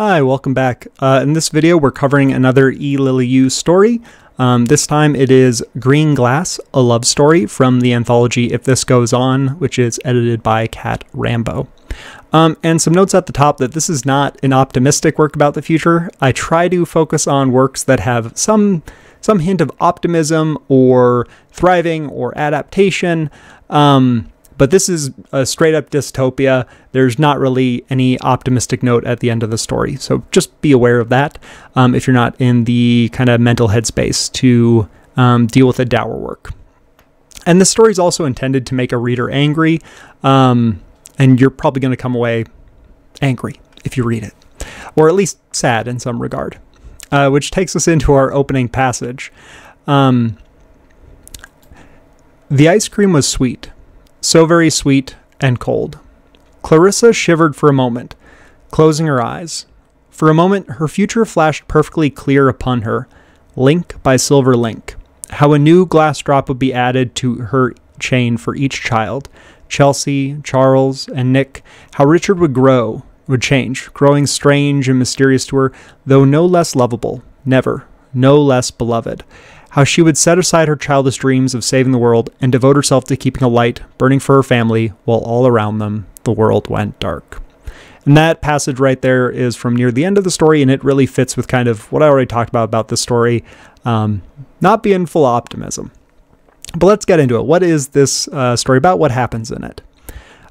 Hi, welcome back. Uh, in this video, we're covering another E. Lilyu story. Um, this time it is Green Glass, a love story from the anthology If This Goes On, which is edited by Kat Rambo. Um, and some notes at the top that this is not an optimistic work about the future. I try to focus on works that have some some hint of optimism or thriving or adaptation. Um, but this is a straight up dystopia. There's not really any optimistic note at the end of the story. So just be aware of that um, if you're not in the kind of mental headspace to um, deal with a dour work. And the story is also intended to make a reader angry. Um, and you're probably going to come away angry if you read it, or at least sad in some regard. Uh, which takes us into our opening passage. Um, the ice cream was sweet, so very sweet and cold. Clarissa shivered for a moment, closing her eyes. For a moment, her future flashed perfectly clear upon her, link by silver link. How a new glass drop would be added to her chain for each child Chelsea, Charles, and Nick. How Richard would grow, would change, growing strange and mysterious to her, though no less lovable, never, no less beloved how she would set aside her childish dreams of saving the world and devote herself to keeping a light burning for her family while all around them the world went dark. And that passage right there is from near the end of the story, and it really fits with kind of what I already talked about about this story, um, not being full of optimism. But let's get into it. What is this uh, story about? What happens in it?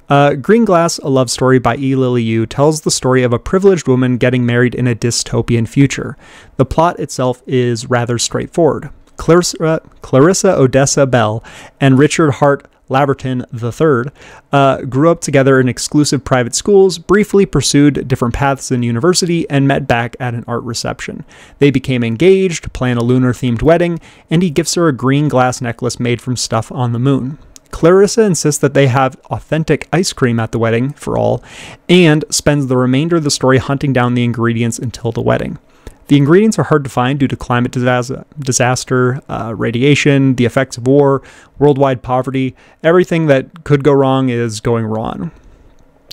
Uh, Green Glass, A Love Story by E. Lily Yu, tells the story of a privileged woman getting married in a dystopian future. The plot itself is rather straightforward. Clarissa, uh, Clarissa Odessa Bell, and Richard Hart Laverton III, uh, grew up together in exclusive private schools, briefly pursued different paths in university, and met back at an art reception. They became engaged, plan a lunar themed wedding, and he gifts her a green glass necklace made from stuff on the moon. Clarissa insists that they have authentic ice cream at the wedding for all, and spends the remainder of the story hunting down the ingredients until the wedding. The ingredients are hard to find due to climate disaster, uh, radiation, the effects of war, worldwide poverty. Everything that could go wrong is going wrong.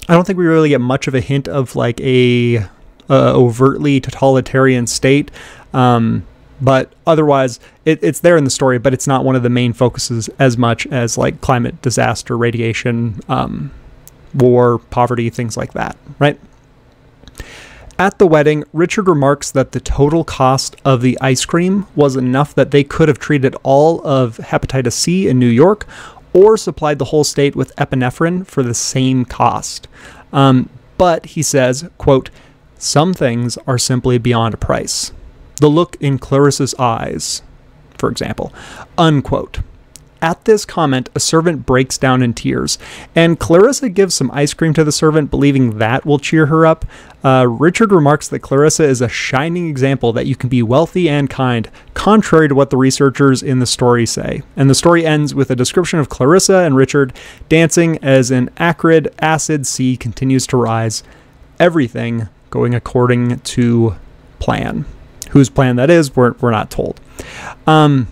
I don't think we really get much of a hint of like a uh, overtly totalitarian state. Um, but otherwise it, it's there in the story but it's not one of the main focuses as much as like climate disaster radiation um, war poverty things like that right at the wedding, Richard remarks that the total cost of the ice cream was enough that they could have treated all of hepatitis C in New York or supplied the whole state with epinephrine for the same cost. Um, but he says, quote, some things are simply beyond a price. The look in Clarissa's eyes, for example, unquote. At this comment, a servant breaks down in tears, and Clarissa gives some ice cream to the servant, believing that will cheer her up. Uh, Richard remarks that Clarissa is a shining example that you can be wealthy and kind, contrary to what the researchers in the story say. And the story ends with a description of Clarissa and Richard dancing as an acrid, acid sea continues to rise. Everything going according to plan. Whose plan that is, we're, we're not told. Um,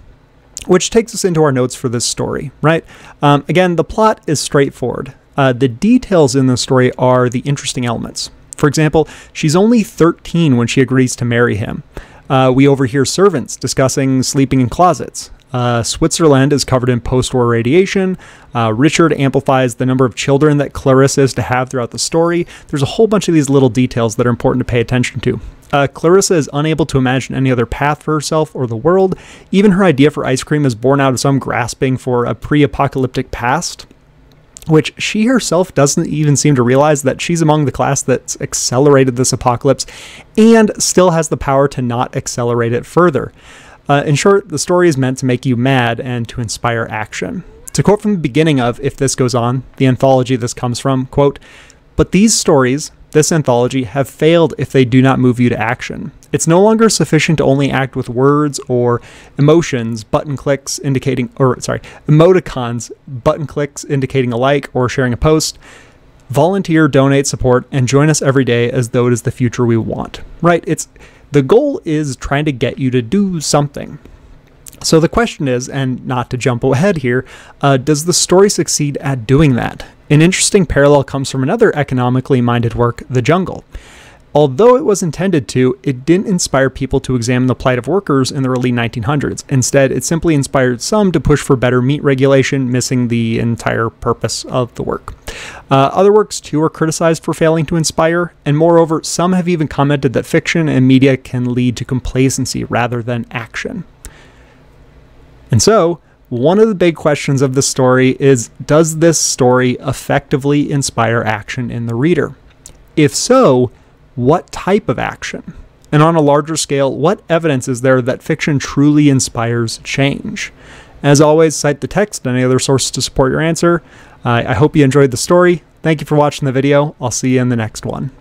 which takes us into our notes for this story, right? Um, again, the plot is straightforward. Uh, the details in the story are the interesting elements. For example, she's only 13 when she agrees to marry him. Uh, we overhear servants discussing sleeping in closets. Uh, Switzerland is covered in post war radiation. Uh, Richard amplifies the number of children that Clarissa is to have throughout the story. There's a whole bunch of these little details that are important to pay attention to. Uh, Clarissa is unable to imagine any other path for herself or the world. Even her idea for ice cream is born out of some grasping for a pre apocalyptic past which she herself doesn't even seem to realize that she's among the class that's accelerated this apocalypse and still has the power to not accelerate it further. Uh, in short, the story is meant to make you mad and to inspire action. To quote from the beginning of If This Goes On, the anthology this comes from, quote, But these stories, this anthology, have failed if they do not move you to action. It's no longer sufficient to only act with words or emotions, button clicks indicating, or sorry, emoticons, button clicks indicating a like or sharing a post volunteer, donate, support, and join us every day as though it is the future we want. Right? It's the goal is trying to get you to do something. So the question is, and not to jump ahead here, uh, does the story succeed at doing that? An interesting parallel comes from another economically minded work, The Jungle. Although it was intended to, it didn't inspire people to examine the plight of workers in the early 1900s. Instead, it simply inspired some to push for better meat regulation, missing the entire purpose of the work. Uh, other works, too, are criticized for failing to inspire, and moreover, some have even commented that fiction and media can lead to complacency rather than action. And so, one of the big questions of the story is Does this story effectively inspire action in the reader? If so, what type of action? And on a larger scale, what evidence is there that fiction truly inspires change? As always, cite the text and any other sources to support your answer. Uh, I hope you enjoyed the story. Thank you for watching the video. I'll see you in the next one.